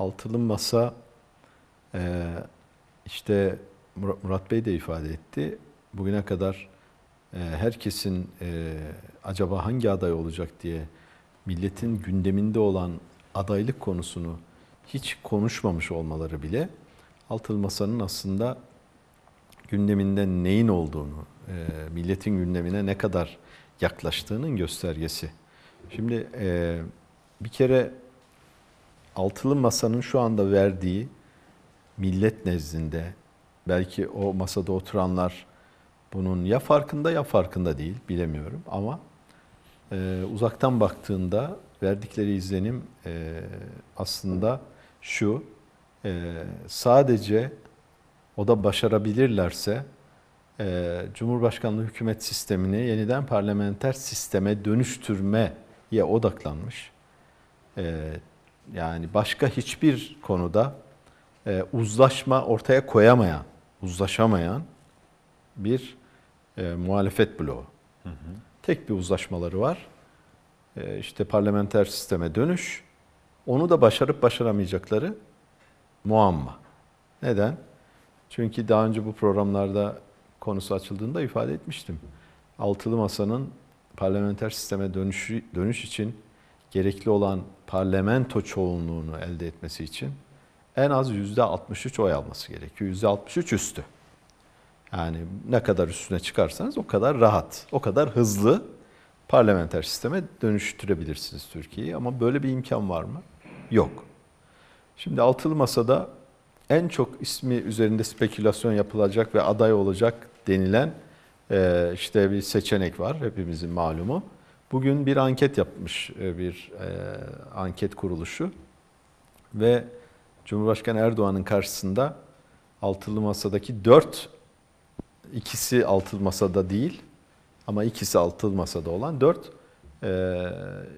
altılı masa e, işte Murat Bey de ifade etti. Bugüne kadar e, herkesin e, acaba hangi aday olacak diye milletin gündeminde olan adaylık konusunu hiç konuşmamış olmaları bile altılı masanın aslında gündeminde neyin olduğunu, e, milletin gündemine ne kadar yaklaştığının göstergesi. Şimdi e, bir kere altılı masanın şu anda verdiği millet nezdinde belki o masada oturanlar bunun ya farkında ya farkında değil bilemiyorum ama e, uzaktan baktığında verdikleri izlenim e, aslında şu e, sadece o da başarabilirlerse e, Cumhurbaşkanlığı hükümet sistemini yeniden parlamenter sisteme dönüştürmeye odaklanmış. E, yani başka hiçbir konuda e, uzlaşma ortaya koyamayan, uzlaşamayan bir e, muhalefet bloğu. Hı hı. Tek bir uzlaşmaları var. E, işte parlamenter sisteme dönüş. Onu da başarıp başaramayacakları muamma. Neden? Çünkü daha önce bu programlarda konusu açıldığında ifade etmiştim. Altılı Masa'nın parlamenter sisteme dönüşü, dönüş için gerekli olan parlamento çoğunluğunu elde etmesi için en az %63 oy alması gerekiyor. %63 üstü. Yani ne kadar üstüne çıkarsanız o kadar rahat, o kadar hızlı parlamenter sisteme dönüştürebilirsiniz Türkiye'yi. Ama böyle bir imkan var mı? Yok. Şimdi altılı masada en çok ismi üzerinde spekülasyon yapılacak ve aday olacak denilen işte bir seçenek var hepimizin malumu. Bugün bir anket yapmış e, bir e, anket kuruluşu ve Cumhurbaşkanı Erdoğan'ın karşısında altılı masadaki dört, ikisi altılı masada değil ama ikisi altılı masada olan dört e,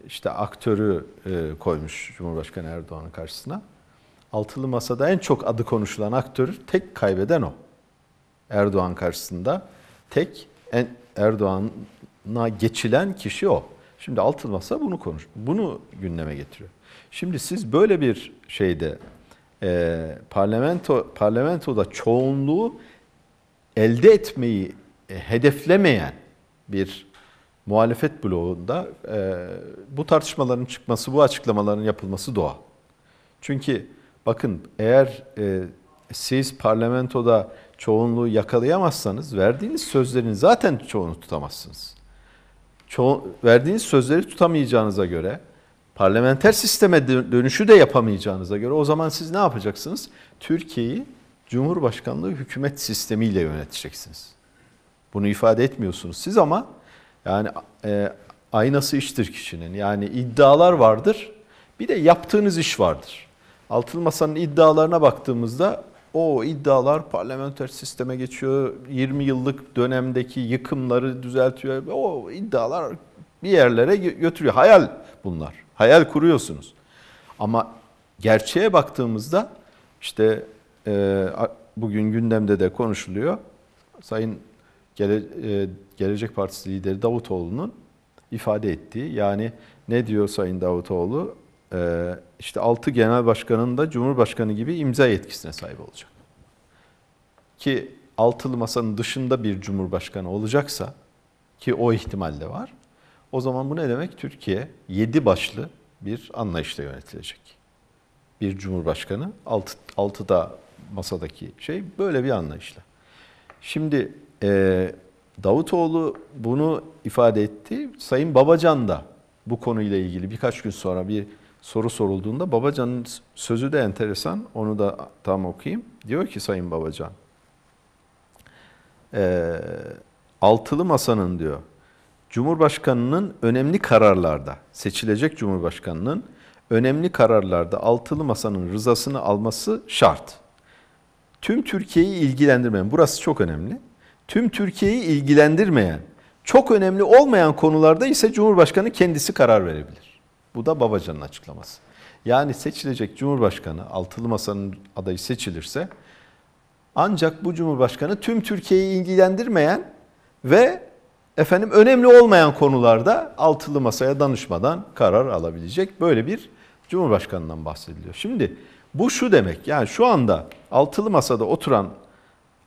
işte aktörü e, koymuş Cumhurbaşkanı Erdoğan'ın karşısına. Altılı masada en çok adı konuşulan aktörü tek kaybeden o. Erdoğan karşısında tek en, Erdoğan na geçilen kişi o. Şimdi altın masa bunu konuş, bunu gündeme getiriyor. Şimdi siz böyle bir şeyde e, parlamento parlamentoda çoğunluğu elde etmeyi e, hedeflemeyen bir muhalefet bloğunda e, bu tartışmaların çıkması, bu açıklamaların yapılması doğal. Çünkü bakın eğer e, siz parlamentoda çoğunluğu yakalayamazsanız verdiğiniz sözlerin zaten çoğunu tutamazsınız ço- verdiğiniz sözleri tutamayacağınıza göre, parlamenter sisteme dönüşü de yapamayacağınıza göre o zaman siz ne yapacaksınız? Türkiye'yi Cumhurbaşkanlığı hükümet sistemiyle yöneteceksiniz. Bunu ifade etmiyorsunuz siz ama yani e, aynası iştir kişinin. Yani iddialar vardır bir de yaptığınız iş vardır. Altın Masa'nın iddialarına baktığımızda o iddialar parlamenter sisteme geçiyor. 20 yıllık dönemdeki yıkımları düzeltiyor. O iddialar bir yerlere götürüyor. Hayal bunlar. Hayal kuruyorsunuz. Ama gerçeğe baktığımızda işte e, bugün gündemde de konuşuluyor. Sayın Gele, e, Gelecek Partisi lideri Davutoğlu'nun ifade ettiği yani ne diyor Sayın Davutoğlu? Ee, işte 6 genel başkanın da Cumhurbaşkanı gibi imza yetkisine sahip olacak. Ki altılı masanın dışında bir cumhurbaşkanı olacaksa ki o ihtimal de var. O zaman bu ne demek? Türkiye 7 başlı bir anlayışla yönetilecek. Bir cumhurbaşkanı, altı, da masadaki şey böyle bir anlayışla. Şimdi e, Davutoğlu bunu ifade etti. Sayın Babacan da bu konuyla ilgili birkaç gün sonra bir soru sorulduğunda Babacan'ın sözü de enteresan. Onu da tam okuyayım. Diyor ki Sayın Babacan, e, altılı masanın diyor, Cumhurbaşkanının önemli kararlarda, seçilecek Cumhurbaşkanının önemli kararlarda altılı masanın rızasını alması şart. Tüm Türkiye'yi ilgilendirmeyen, burası çok önemli, tüm Türkiye'yi ilgilendirmeyen, çok önemli olmayan konularda ise Cumhurbaşkanı kendisi karar verebilir. Bu da Babacan'ın açıklaması. Yani seçilecek Cumhurbaşkanı, altılı masanın adayı seçilirse ancak bu Cumhurbaşkanı tüm Türkiye'yi ilgilendirmeyen ve efendim önemli olmayan konularda altılı masaya danışmadan karar alabilecek böyle bir Cumhurbaşkanından bahsediliyor. Şimdi bu şu demek yani şu anda altılı masada oturan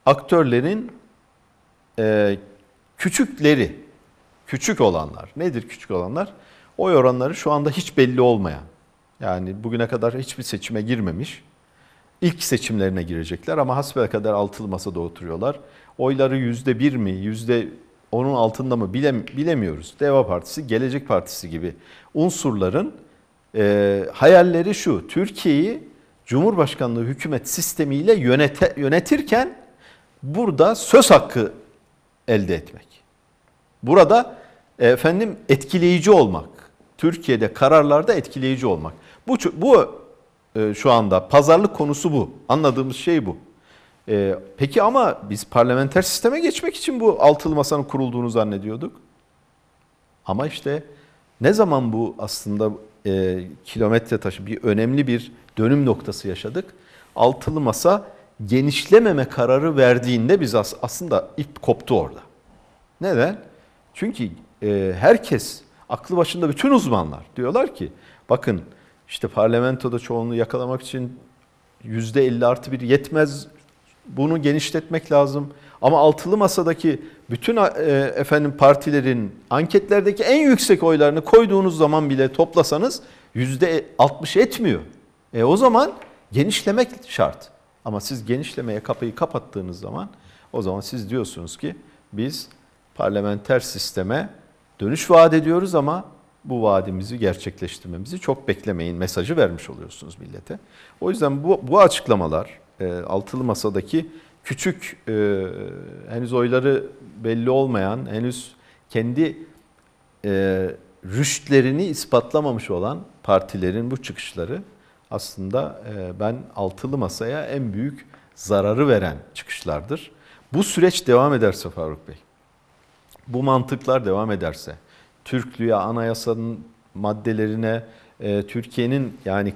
aktörlerin e, küçükleri, küçük olanlar nedir küçük olanlar? Oy oranları şu anda hiç belli olmayan, yani bugüne kadar hiçbir seçime girmemiş, ilk seçimlerine girecekler ama hasbel kadar altılı masada oturuyorlar. Oyları yüzde bir mi, yüzde onun altında mı bilemiyoruz. Deva Partisi, Gelecek Partisi gibi unsurların e, hayalleri şu, Türkiye'yi Cumhurbaşkanlığı hükümet sistemiyle yönete, yönetirken burada söz hakkı elde etmek. Burada e, efendim etkileyici olmak. Türkiye'de kararlarda etkileyici olmak. Bu, bu e, şu anda pazarlık konusu bu. Anladığımız şey bu. E, peki ama biz parlamenter sisteme geçmek için bu altılı masanın kurulduğunu zannediyorduk. Ama işte ne zaman bu aslında e, kilometre taşı bir önemli bir dönüm noktası yaşadık. Altılı masa genişlememe kararı verdiğinde biz aslında ip koptu orada. Neden? Çünkü e, herkes aklı başında bütün uzmanlar diyorlar ki bakın işte parlamentoda çoğunluğu yakalamak için yüzde 50 artı bir yetmez. Bunu genişletmek lazım. Ama altılı masadaki bütün e, efendim partilerin anketlerdeki en yüksek oylarını koyduğunuz zaman bile toplasanız yüzde 60 etmiyor. E o zaman genişlemek şart. Ama siz genişlemeye kapıyı kapattığınız zaman o zaman siz diyorsunuz ki biz parlamenter sisteme Dönüş vaat ediyoruz ama bu vaadimizi gerçekleştirmemizi çok beklemeyin mesajı vermiş oluyorsunuz millete. O yüzden bu, bu açıklamalar e, altılı masadaki küçük e, henüz oyları belli olmayan henüz kendi e, rüştlerini ispatlamamış olan partilerin bu çıkışları aslında e, ben altılı masaya en büyük zararı veren çıkışlardır. Bu süreç devam ederse Faruk Bey bu mantıklar devam ederse, Türklüğe, anayasanın maddelerine, e, Türkiye'nin yani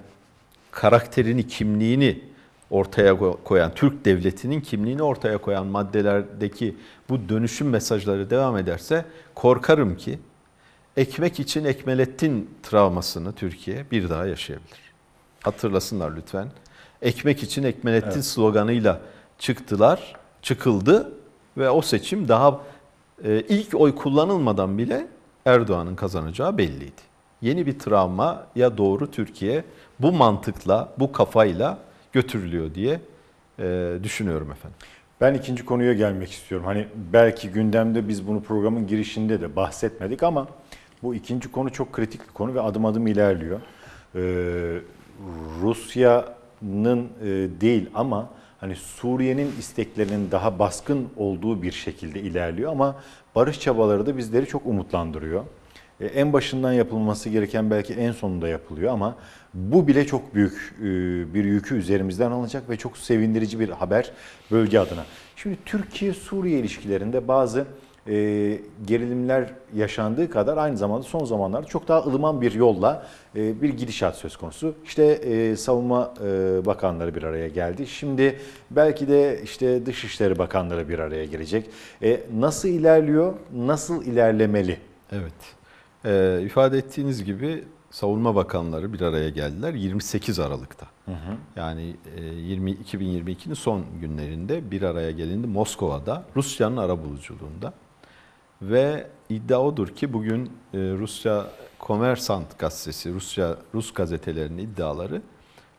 karakterini, kimliğini ortaya koyan, Türk devletinin kimliğini ortaya koyan maddelerdeki bu dönüşüm mesajları devam ederse korkarım ki ekmek için ekmelettin travmasını Türkiye bir daha yaşayabilir. Hatırlasınlar lütfen. Ekmek için ekmelettin evet. sloganıyla çıktılar, çıkıldı ve o seçim daha ee, ilk oy kullanılmadan bile Erdoğan'ın kazanacağı belliydi. Yeni bir travmaya doğru Türkiye bu mantıkla, bu kafayla götürülüyor diye e, düşünüyorum efendim. Ben ikinci konuya gelmek istiyorum. Hani belki gündemde biz bunu programın girişinde de bahsetmedik ama bu ikinci konu çok kritik bir konu ve adım adım ilerliyor. Ee, Rusya'nın e, değil ama hani Suriye'nin isteklerinin daha baskın olduğu bir şekilde ilerliyor ama barış çabaları da bizleri çok umutlandırıyor. E, en başından yapılması gereken belki en sonunda yapılıyor ama bu bile çok büyük e, bir yükü üzerimizden alınacak ve çok sevindirici bir haber bölge adına. Şimdi Türkiye-Suriye ilişkilerinde bazı e, gerilimler yaşandığı kadar aynı zamanda son zamanlarda çok daha ılıman bir yolla e, bir gidişat söz konusu. İşte e, savunma e, bakanları bir araya geldi. Şimdi belki de işte dışişleri bakanları bir araya gelecek. E, nasıl ilerliyor, nasıl ilerlemeli? Evet, e, ifade ettiğiniz gibi savunma bakanları bir araya geldiler 28 Aralık'ta. Hı hı. Yani 20, e, 2022'nin son günlerinde bir araya gelindi Moskova'da Rusya'nın arabuluculuğunda. Ve iddia odur ki bugün e, Rusya Komersant gazetesi, Rusya Rus gazetelerinin iddiaları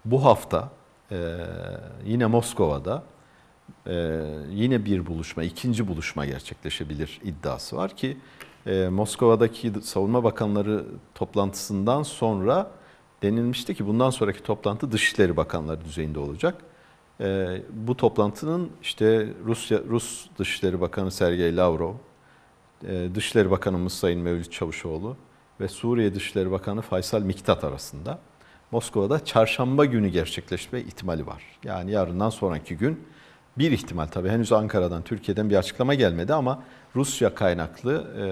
bu hafta e, yine Moskova'da e, yine bir buluşma, ikinci buluşma gerçekleşebilir iddiası var ki Moskova'daki savunma bakanları toplantısından sonra denilmişti ki bundan sonraki toplantı Dışişleri Bakanları düzeyinde olacak. Bu toplantının işte Rusya Rus Dışişleri Bakanı Sergey Lavrov, e, Dışişleri Bakanımız Sayın Mevlüt Çavuşoğlu ve Suriye Dışişleri Bakanı Faysal Miktat arasında Moskova'da çarşamba günü gerçekleşme ihtimali var. Yani yarından sonraki gün bir ihtimal tabii henüz Ankara'dan, Türkiye'den bir açıklama gelmedi ama Rusya kaynaklı e,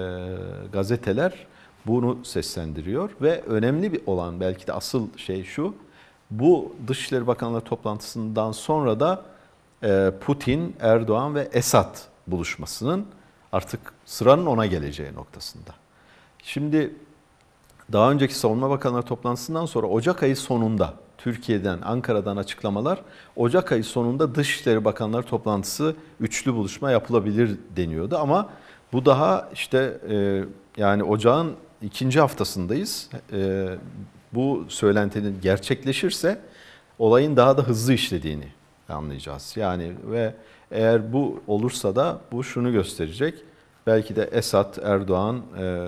gazeteler bunu seslendiriyor ve önemli bir olan belki de asıl şey şu. Bu Dışişleri Bakanları toplantısından sonra da e, Putin, Erdoğan ve Esad buluşmasının Artık sıranın ona geleceği noktasında. Şimdi daha önceki Savunma Bakanları toplantısından sonra Ocak ayı sonunda Türkiye'den, Ankara'dan açıklamalar Ocak ayı sonunda Dışişleri Bakanları toplantısı üçlü buluşma yapılabilir deniyordu ama bu daha işte e, yani ocağın ikinci haftasındayız. E, bu söylentinin gerçekleşirse olayın daha da hızlı işlediğini anlayacağız. Yani ve eğer bu olursa da bu şunu gösterecek. Belki de Esad, Erdoğan, e,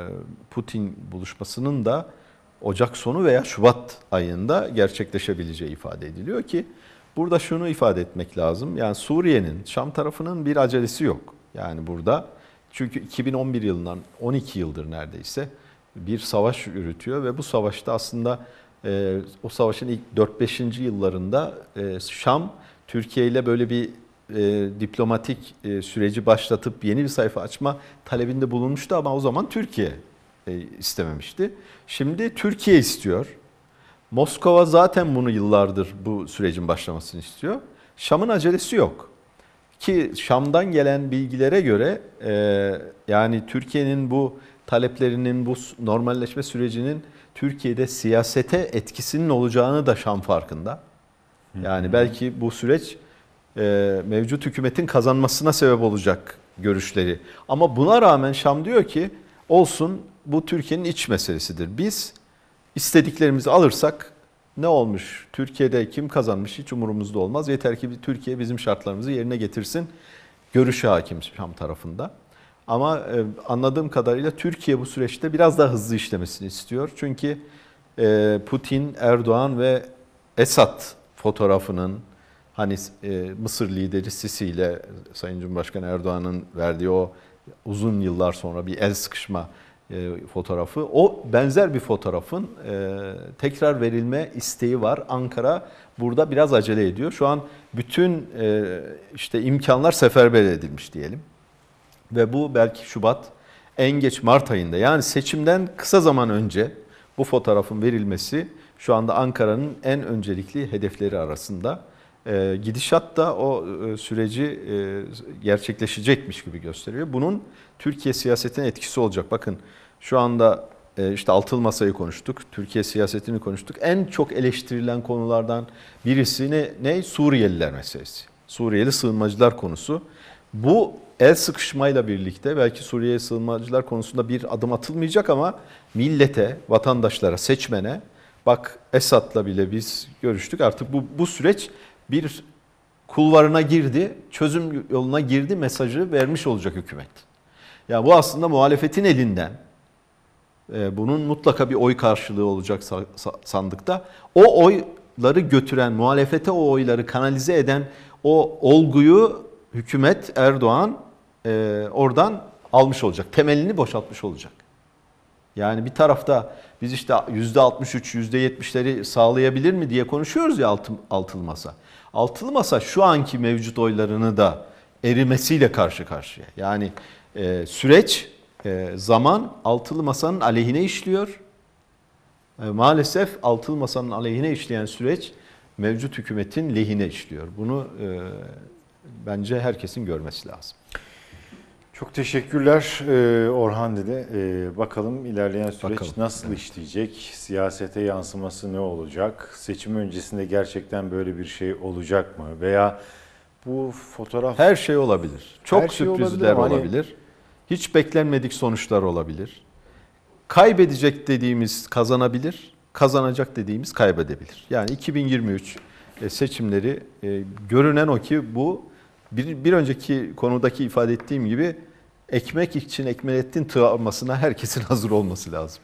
Putin buluşmasının da Ocak sonu veya Şubat ayında gerçekleşebileceği ifade ediliyor ki burada şunu ifade etmek lazım. Yani Suriye'nin, Şam tarafının bir acelesi yok. Yani burada çünkü 2011 yılından 12 yıldır neredeyse bir savaş yürütüyor ve bu savaşta aslında e, o savaşın ilk 4-5. yıllarında e, Şam Türkiye ile böyle bir e, diplomatik e, süreci başlatıp yeni bir sayfa açma talebinde bulunmuştu ama o zaman Türkiye e, istememişti. Şimdi Türkiye istiyor. Moskova zaten bunu yıllardır bu sürecin başlamasını istiyor. Şam'ın acelesi yok. Ki Şam'dan gelen bilgilere göre e, yani Türkiye'nin bu taleplerinin bu normalleşme sürecinin Türkiye'de siyasete etkisinin olacağını da Şam farkında. Yani belki bu süreç e, mevcut hükümetin kazanmasına sebep olacak görüşleri. Ama buna rağmen Şam diyor ki olsun bu Türkiye'nin iç meselesidir. Biz istediklerimizi alırsak ne olmuş? Türkiye'de kim kazanmış hiç umurumuzda olmaz. Yeter ki Türkiye bizim şartlarımızı yerine getirsin. Görüşe hakim Şam tarafında. Ama e, anladığım kadarıyla Türkiye bu süreçte biraz daha hızlı işlemesini istiyor. Çünkü e, Putin, Erdoğan ve Esad fotoğrafının hani e, Mısır lideri Sisi ile Sayın Cumhurbaşkanı Erdoğan'ın verdiği o uzun yıllar sonra bir el sıkışma e, fotoğrafı. O benzer bir fotoğrafın e, tekrar verilme isteği var. Ankara burada biraz acele ediyor. Şu an bütün e, işte imkanlar seferber edilmiş diyelim. Ve bu belki Şubat en geç Mart ayında yani seçimden kısa zaman önce bu fotoğrafın verilmesi şu anda Ankara'nın en öncelikli hedefleri arasında. E, gidişat da o e, süreci e, gerçekleşecekmiş gibi gösteriyor. Bunun Türkiye siyasetine etkisi olacak. Bakın şu anda e, işte altıl masayı konuştuk, Türkiye siyasetini konuştuk. En çok eleştirilen konulardan birisini ne? Suriyeliler meselesi. Suriyeli sığınmacılar konusu. Bu el sıkışmayla birlikte belki Suriye sığınmacılar konusunda bir adım atılmayacak ama millete, vatandaşlara, seçmene Bak Esat'la bile biz görüştük artık bu, bu süreç bir kulvarına girdi, çözüm yoluna girdi mesajı vermiş olacak hükümet. Ya bu aslında muhalefetin elinden. E, bunun mutlaka bir oy karşılığı olacak sandıkta. O oyları götüren, muhalefete o oyları kanalize eden o olguyu hükümet Erdoğan e, oradan almış olacak. Temelini boşaltmış olacak. Yani bir tarafta biz işte %63, %70'leri sağlayabilir mi diye konuşuyoruz ya altın, altılı masa. Altılı masa şu anki mevcut oylarını da erimesiyle karşı karşıya. Yani e, süreç, e, zaman altılı masanın aleyhine işliyor. E, maalesef altılı masanın aleyhine işleyen süreç mevcut hükümetin lehine işliyor. Bunu e, bence herkesin görmesi lazım. Çok teşekkürler ee, Orhan dedi. E, bakalım ilerleyen süreç bakalım. nasıl evet. işleyecek? Siyasete yansıması ne olacak? Seçim öncesinde gerçekten böyle bir şey olacak mı? Veya bu fotoğraf... Her şey olabilir. Çok Her sürprizler şey olabilir. Hani- olabilir. Hani... Hiç beklenmedik sonuçlar olabilir. Kaybedecek dediğimiz kazanabilir, kazanacak dediğimiz kaybedebilir. Yani 2023 e, seçimleri e, görünen o ki bu bir, bir önceki konudaki ifade ettiğim gibi ekmek için Ekmelettin travmasına herkesin hazır olması lazım.